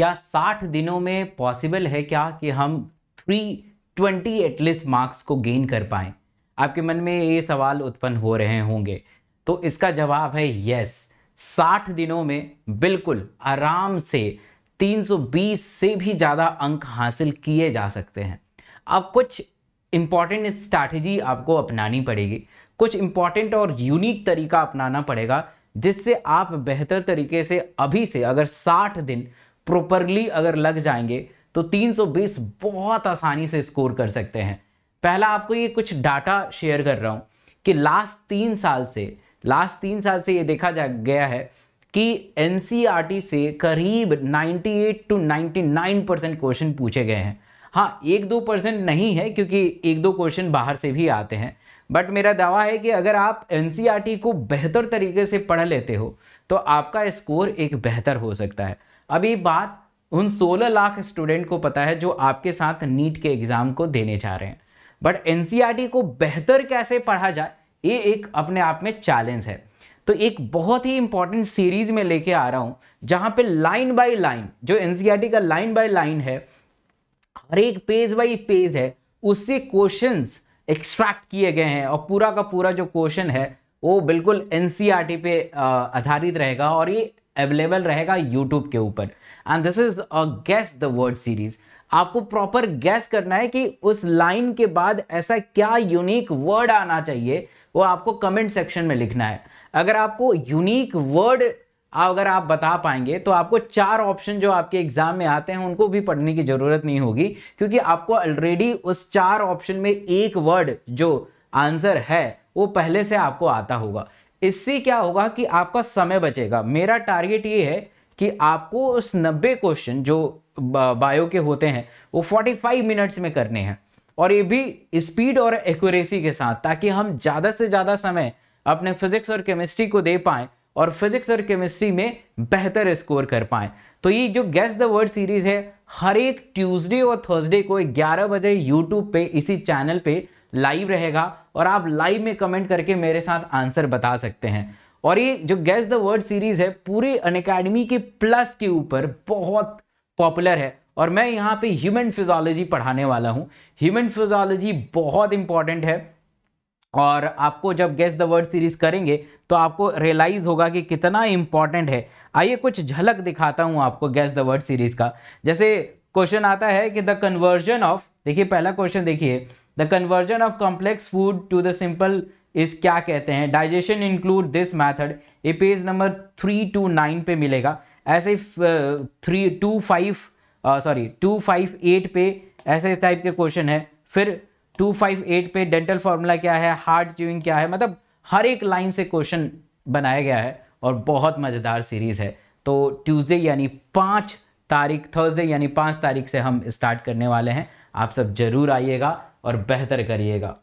क्या 60 दिनों में पॉसिबल है क्या कि हम 320 एटलीस्ट मार्क्स को गेन कर पाए आपके मन में ये सवाल उत्पन्न हो रहे होंगे तो इसका जवाब है यस 60 दिनों में बिल्कुल आराम से 320 से भी ज़्यादा अंक हासिल किए जा सकते हैं अब कुछ इम्पॉर्टेंट स्ट्रैटेजी आपको अपनानी पड़ेगी कुछ इम्पॉर्टेंट और यूनिक तरीका अपनाना पड़ेगा जिससे आप बेहतर तरीके से अभी से अगर 60 दिन प्रॉपरली अगर लग जाएंगे तो 320 बहुत आसानी से स्कोर कर सकते हैं पहला आपको ये कुछ डाटा शेयर कर रहा हूँ कि लास्ट तीन साल से लास्ट तीन साल से ये देखा जा गया है कि एन e से करीब 98 टू 99 परसेंट क्वेश्चन पूछे गए हैं हाँ एक दो परसेंट नहीं है क्योंकि एक दो क्वेश्चन बाहर से भी आते हैं बट मेरा दावा है कि अगर आप एन e को बेहतर तरीके से पढ़ लेते हो तो आपका स्कोर एक बेहतर हो सकता है अभी बात उन 16 लाख स्टूडेंट को पता है जो आपके साथ नीट के एग्ज़ाम को देने जा रहे हैं बट एन को बेहतर कैसे पढ़ा जाए ये एक अपने आप में चैलेंज है तो एक बहुत ही इंपॉर्टेंट सीरीज में लेके आ रहा हूं जहां पे लाइन बाय लाइन जो एन का लाइन बाय लाइन है हर एक पेज बाई पेज है उससे क्वेश्चंस एक्सट्रैक्ट किए गए हैं और पूरा का पूरा जो क्वेश्चन है वो बिल्कुल एन पे आधारित रहेगा और ये अवेलेबल रहेगा यूट्यूब के ऊपर and this is a guess the word series आपको प्रॉपर गैस करना है कि उस लाइन के बाद ऐसा क्या यूनिक वर्ड आना चाहिए वो आपको कमेंट सेक्शन में लिखना है अगर आपको यूनिक वर्ड अगर आप बता पाएंगे तो आपको चार ऑप्शन जो आपके एग्जाम में आते हैं उनको भी पढ़ने की जरूरत नहीं होगी क्योंकि आपको ऑलरेडी उस चार ऑप्शन में एक वर्ड जो आंसर है वो पहले से आपको आता होगा इससे क्या होगा कि आपका समय बचेगा मेरा टारगेट ये है कि आपको उस नब्बे क्वेश्चन जो बायो के होते हैं वो 45 मिनट्स में करने हैं और ये भी स्पीड और एक्यूरेसी के साथ ताकि हम ज़्यादा से ज़्यादा समय अपने फिजिक्स और केमिस्ट्री को दे पाएँ और फिजिक्स और केमिस्ट्री में बेहतर स्कोर कर पाएँ तो ये जो गैस द वर्ड सीरीज है हर एक ट्यूसडे और थर्सडे को 11 बजे यूट्यूब पे इसी चैनल पे लाइव रहेगा और आप लाइव में कमेंट करके मेरे साथ आंसर बता सकते हैं और ये जो गैस द वर्ड सीरीज है पूरे अन के प्लस के ऊपर बहुत पॉपुलर है और मैं यहाँ पे ह्यूमन फिजोलॉजी पढ़ाने वाला हूँ ह्यूमन फिजोलॉजी बहुत इंपॉर्टेंट है और आपको जब गैस द वर्ड सीरीज करेंगे तो आपको रियलाइज होगा कि कितना इंपॉर्टेंट है आइए कुछ झलक दिखाता हूँ आपको गैस द वर्ड सीरीज का जैसे क्वेश्चन आता है कि द कन्वर्जन ऑफ देखिए पहला क्वेश्चन देखिए the conversion of complex food to the simple इस क्या कहते हैं डाइजेशन इंक्लूड दिस मैथड ये page number three two nine पे मिलेगा ऐसे three two five sorry two five eight पे ऐसे इस टाइप के क्वेश्चन है फिर टू फाइव एट पे डेंटल फार्मूला क्या है हार्ड च्यूइंग क्या है मतलब हर एक लाइन से क्वेश्चन बनाया गया है और बहुत मज़ेदार सीरीज़ है तो ट्यूसडे यानी पाँच तारीख थर्सडे यानी पाँच तारीख से हम स्टार्ट करने वाले हैं आप सब ज़रूर आइएगा और बेहतर करिएगा